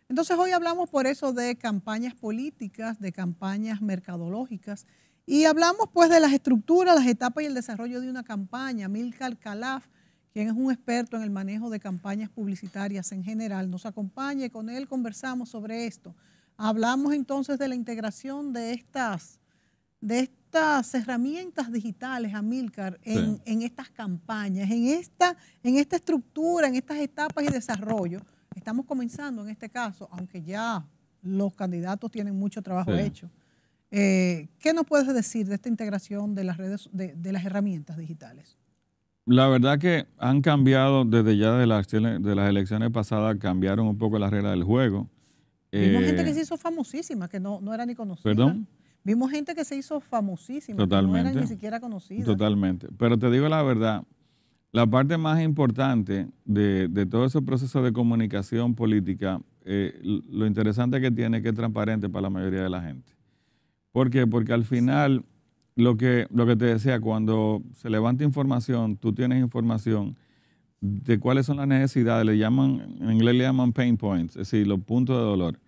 Entonces hoy hablamos por eso de campañas políticas, de campañas mercadológicas y hablamos pues de las estructuras, las etapas y el desarrollo de una campaña. Milka Calaf quien es un experto en el manejo de campañas publicitarias en general, nos acompaña y con él conversamos sobre esto. Hablamos entonces de la integración de estas, de estas herramientas digitales, Amilcar, en, en estas campañas, en esta, en esta estructura, en estas etapas y desarrollo. Estamos comenzando en este caso, aunque ya los candidatos tienen mucho trabajo hecho. Eh, ¿Qué nos puedes decir de esta integración de las redes, de las herramientas digitales? la verdad que han cambiado desde ya de las, de las elecciones pasadas, cambiaron un poco las reglas del juego. Vimos gente eh, que se hizo famosísima, que no, era ni conocida. ¿Perdón? Vimos gente que se hizo famosísima, que no era ni siquiera conocida. Totalmente. Pero te digo la verdad, la parte más importante de, todo ese proceso de comunicación política, eh, lo interesante que tiene es que es transparente para la mayoría de la gente. ¿Por qué? Porque al final lo que, te decía, cuando se levanta información, tú tienes información de cuáles son las necesidades, le llaman, en inglés le llaman pain points, es decir, los puntos de dolor.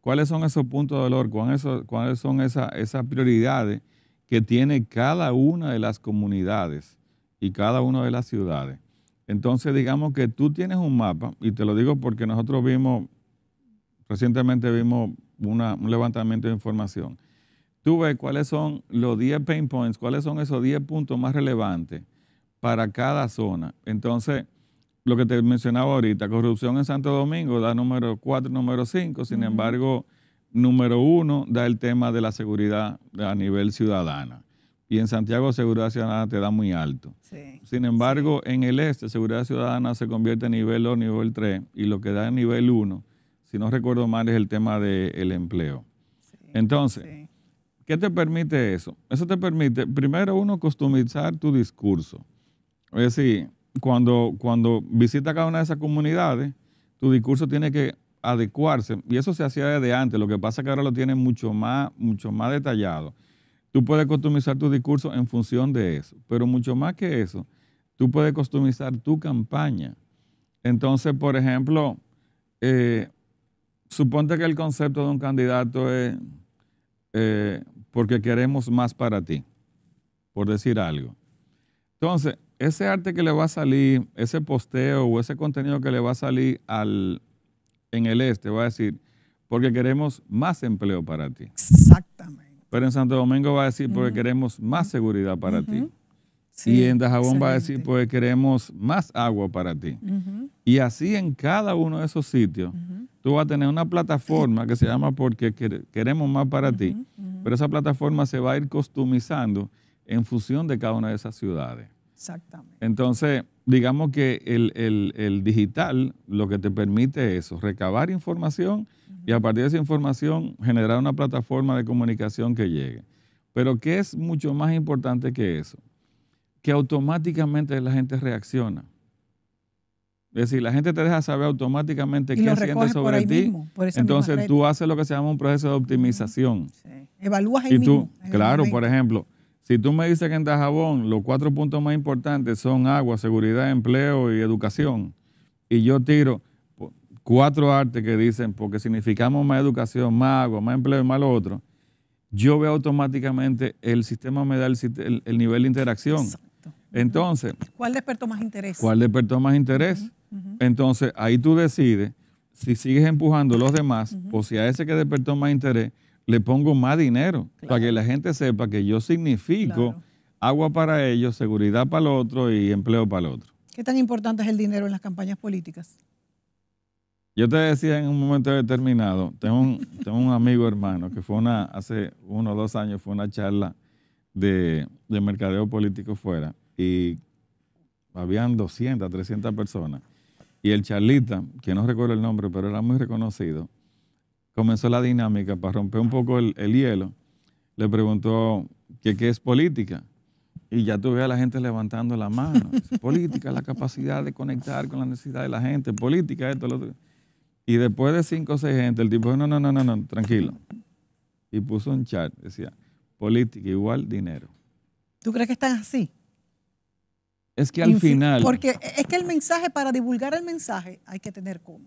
¿Cuáles son esos puntos de dolor? ¿Cuáles son esas, prioridades que tiene cada una de las comunidades y cada una de las ciudades? Entonces, digamos que tú tienes un mapa, y te lo digo porque nosotros vimos, recientemente vimos un levantamiento de información tú ves cuáles son los 10 pain points, cuáles son esos 10 puntos más relevantes para cada zona. Entonces, lo que te mencionaba ahorita, corrupción en Santo Domingo da número 4, número 5, sin embargo, número 1 da el tema de la seguridad a nivel ciudadana. Y en Santiago seguridad ciudadana te da muy alto. Sin embargo, en el este seguridad ciudadana se convierte en nivel 2, nivel 3 y lo que da en nivel 1, si no recuerdo mal, es el tema del empleo. Entonces, ¿Qué te permite eso? Eso te permite, primero, uno, customizar tu discurso. Es decir, cuando, cuando visitas cada una de esas comunidades, tu discurso tiene que adecuarse. Y eso se hacía desde antes. Lo que pasa es que ahora lo tienes mucho más, mucho más detallado. Tú puedes customizar tu discurso en función de eso. Pero mucho más que eso, tú puedes customizar tu campaña. Entonces, por ejemplo, eh, suponte que el concepto de un candidato es eh, porque queremos más para ti, por decir algo. Entonces, ese arte que le va a salir, ese posteo o ese contenido que le va a salir al, en el este, va a decir, porque queremos más empleo para ti. Exactamente. Pero en Santo Domingo va a decir, porque queremos más seguridad para ti y en Dajabón va a decir, pues queremos más agua para ti. Y así en cada uno de esos sitios, tú vas a tener una plataforma que se llama Porque queremos más para ti, pero esa plataforma se va a ir costumizando en función de cada una de esas ciudades. Exactamente. Entonces, digamos que el, el digital lo que te permite es eso, recabar información y a partir de esa información generar una plataforma de comunicación que llegue. Pero ¿qué es mucho más importante que eso? que automáticamente la gente reacciona. Es decir, la gente te deja saber automáticamente qué siente sobre ti. entonces tú haces lo que se llama un proceso de optimización. Evalúas ahí y tú, Claro, por ejemplo, si tú me dices que en Dajabón los cuatro puntos más importantes son agua, seguridad, empleo y educación, y yo tiro cuatro artes que dicen porque significamos más educación, más agua, más empleo y más lo otro, yo veo automáticamente el sistema me da el, nivel de interacción. Entonces. ¿Cuál despertó más interés? ¿Cuál despertó más interés? Entonces, ahí tú decides si sigues empujando a los demás o si a ese que despertó más interés le pongo más dinero para que la gente sepa que yo significo agua para ellos, seguridad para el otro y empleo para el otro. ¿Qué tan importante es el dinero en las campañas políticas? Yo te decía en un momento determinado, tengo un, (laughs) amigo hermano que fue una, hace uno o dos años fue una charla de, de mercadeo político fuera y habían 200, 300 personas. Y el charlita, que no recuerdo el nombre, pero era muy reconocido, comenzó la dinámica para romper un poco el, hielo. Le preguntó qué es política. Y ya tuve a la gente levantando la mano. (laughs) política, la capacidad de conectar con la necesidad de la gente. Política, esto, lo otro. Y después de cinco o seis gente, el tipo dijo, no, no, no, no, no, tranquilo. Y puso un chat, decía, política igual dinero. ¿Tú crees que están así? Es que al final. Porque es que el mensaje, para divulgar el mensaje, hay que tener cómo.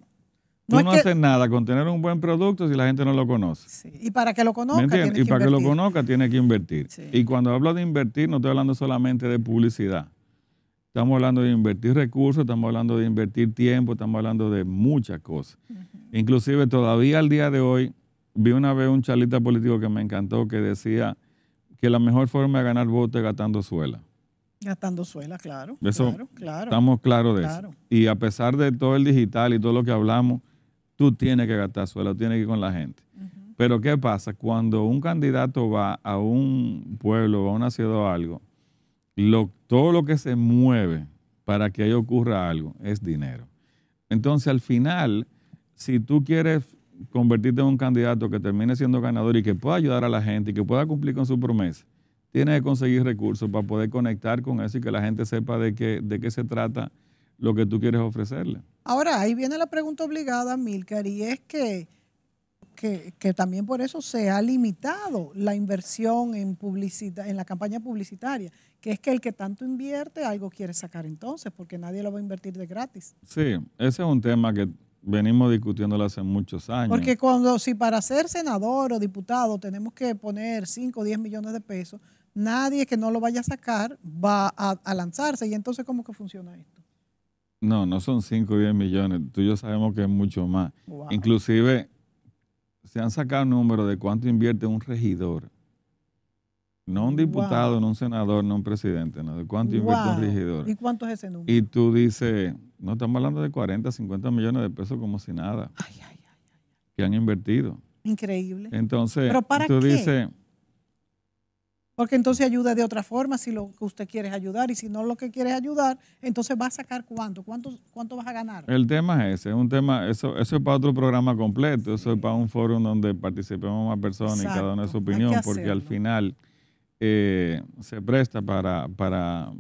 No Tú no, haces nada con tener un buen producto si la gente no lo conoce. Y para que lo conozca. y para que lo conozca, tiene que invertir. Y cuando hablo de invertir, no estoy hablando solamente de publicidad. Estamos hablando de invertir recursos, estamos hablando de invertir tiempo, estamos hablando de muchas cosas. Inclusive todavía al día de hoy, vi una vez un charlita político que me encantó que decía que la mejor forma de ganar votos es gastando suela. Gastando suela, claro. Eso, claro, claro, estamos claros de eso. Y a pesar de todo el digital y todo lo que hablamos, tú tienes que gastar suela, tienes que ir con la gente. Pero ¿qué pasa? Cuando un candidato va a un pueblo, va a una ciudad o algo, todo lo que se mueve para que ahí ocurra algo es dinero. Entonces, al final, si tú quieres convertirte en un candidato que termine siendo ganador y que pueda ayudar a la gente y que pueda cumplir con su promesa, tiene que conseguir recursos para poder conectar con eso y que la gente sepa de qué, de qué se trata lo que tú quieres ofrecerle. Ahora, ahí viene la pregunta obligada, Milker, y es que, que, también por eso se ha limitado la inversión en, en la campaña publicitaria, que es que el que tanto invierte algo quiere sacar entonces, porque nadie lo va a invertir de gratis. Sí, ese es un tema que venimos discutiéndolo hace muchos años. Porque cuando, si para ser senador o diputado tenemos que poner 5 o 10 millones de pesos, nadie que no lo vaya a sacar va a, lanzarse. Y entonces, ¿cómo que funciona esto? No, no son 5 o 10 millones. Tú y yo sabemos que es mucho más. Inclusive, se han sacado números de cuánto invierte un regidor. No un diputado, no un senador, no un presidente, ¿De cuánto invierte un regidor? ¿Y cuánto es ese número? Y tú dices, no estamos hablando de 40, 50 millones de pesos como si nada. Ay, que han invertido. Increíble. Entonces, tú dices, porque entonces ayuda de otra forma si lo que usted quiere es ayudar y si no lo que quiere es ayudar, entonces va a sacar cuánto, cuánto, cuánto vas a ganar. El tema es ese, es un tema, eso, eso es para otro programa completo, eso es para un foro donde participemos más personas y cada uno de su opinión, porque al final eh, se presta para, para,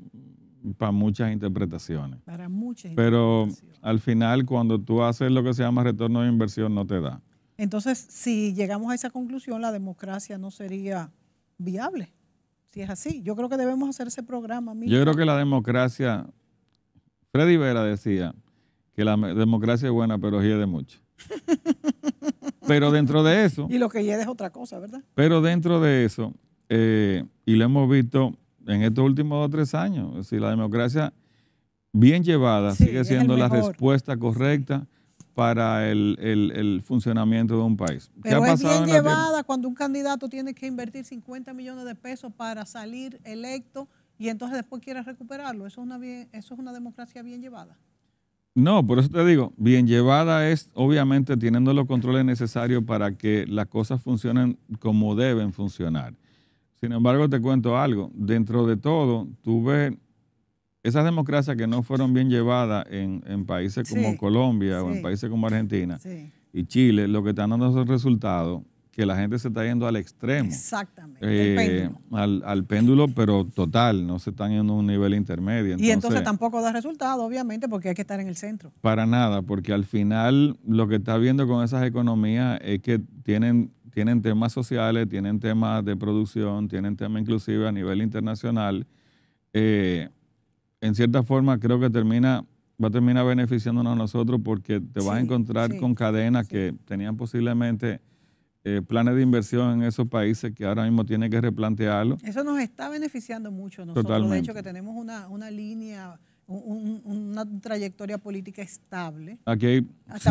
para muchas interpretaciones. Para Pero al final cuando tú haces lo que se llama retorno de inversión no te da. Entonces, si llegamos a esa conclusión, la democracia no sería viable si es así. Yo creo que debemos hacer ese programa. Yo creo que la democracia, Freddy Vera decía que la democracia es buena, pero hiede mucho. (laughs) pero dentro de eso... Y lo que hiede es otra cosa, ¿verdad? Pero dentro de eso, eh, y lo hemos visto en estos últimos dos o tres años, es la democracia bien llevada sigue siendo la respuesta correcta para el, funcionamiento de un país. Pero es bien llevada cuando un candidato tiene que invertir 50 millones de pesos para salir electo y entonces después quiere recuperarlo. Eso es una, eso es una democracia bien llevada. No, por eso te digo, bien llevada es obviamente teniendo los controles necesarios para que las cosas funcionen como deben funcionar. Sin embargo, te cuento algo, dentro de todo, tuve esas democracias que no fueron bien llevadas en, países como Colombia o en países como Argentina y Chile, lo que están dando es el resultado que la gente se está yendo al extremo. Exactamente. Eh, al, péndulo, pero total, no se están yendo a un nivel intermedio. y entonces tampoco da resultado, obviamente, porque hay que estar en el centro. Para nada, porque al final lo que está viendo con esas economías es que tienen, tienen temas sociales, tienen temas de producción, tienen temas inclusive a nivel internacional. Eh, en cierta forma creo que termina va a terminar beneficiándonos a nosotros porque te vas a encontrar con cadenas que tenían posiblemente eh, planes de inversión en esos países que ahora mismo tienen que replantearlo. Eso nos está beneficiando mucho nosotros. Totalmente. De hecho, que tenemos una, una línea una trayectoria política estable. Aquí hay,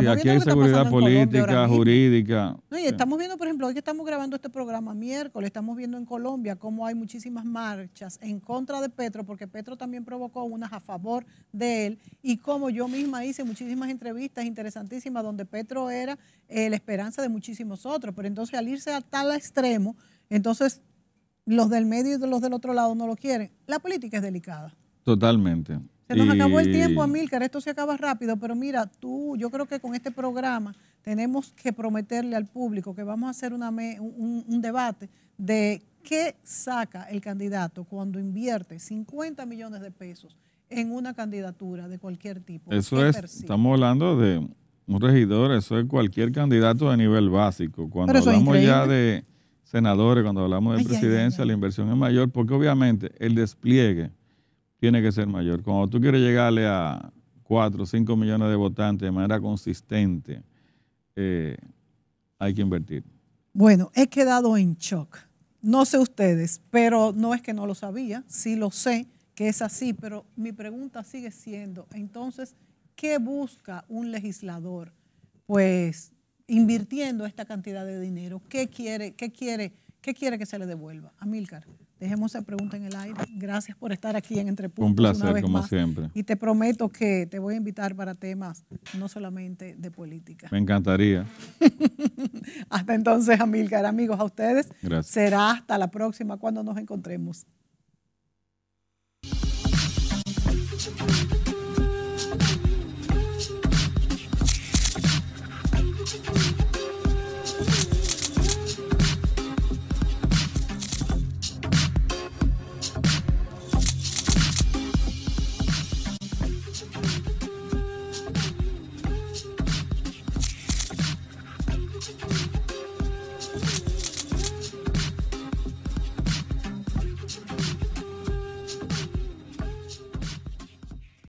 aquí hay seguridad política, jurídica. y estamos viendo, por ejemplo, hoy que estamos grabando este programa miércoles, estamos viendo en Colombia cómo hay muchísimas marchas en contra de Petro, porque Petro también provocó unas a favor de él, y como yo misma hice muchísimas entrevistas interesantísimas donde Petro era eh, la esperanza de muchísimos otros, pero entonces al irse a tal extremo, entonces los del medio y los del otro lado no lo quieren. La política es delicada. Totalmente. Se nos acabó el tiempo, Amílcar. Esto se acaba rápido, pero mira, tú, yo creo que con este programa tenemos que prometerle al público que vamos a hacer un, debate de qué saca el candidato cuando invierte 50 millones de pesos en una candidatura de cualquier tipo. Eso es, estamos hablando de un regidor, eso es cualquier candidato de nivel básico. Cuando hablamos ya de senadores, cuando hablamos de presidencia, la inversión es mayor, porque obviamente el despliegue tiene que ser mayor. Cuando tú quieres llegarle a 4 o 5 millones de votantes de manera consistente, eh, hay que invertir. Bueno, he quedado en shock. No sé ustedes, pero no es que no lo sabía, sí lo sé que es así, pero mi pregunta sigue siendo, entonces, ¿qué busca un legislador? Pues invirtiendo esta cantidad de dinero, ¿qué quiere, qué quiere, qué quiere que se le devuelva? a Milcar? Dejemos esa pregunta en el aire. Gracias por estar aquí en Entre Puntos. Un placer, como siempre. Y te prometo que te voy a invitar para temas no solamente de política. Me encantaría. (laughs) hasta entonces, Amilcar, amigos, a ustedes. Gracias. Será hasta la próxima cuando nos encontremos.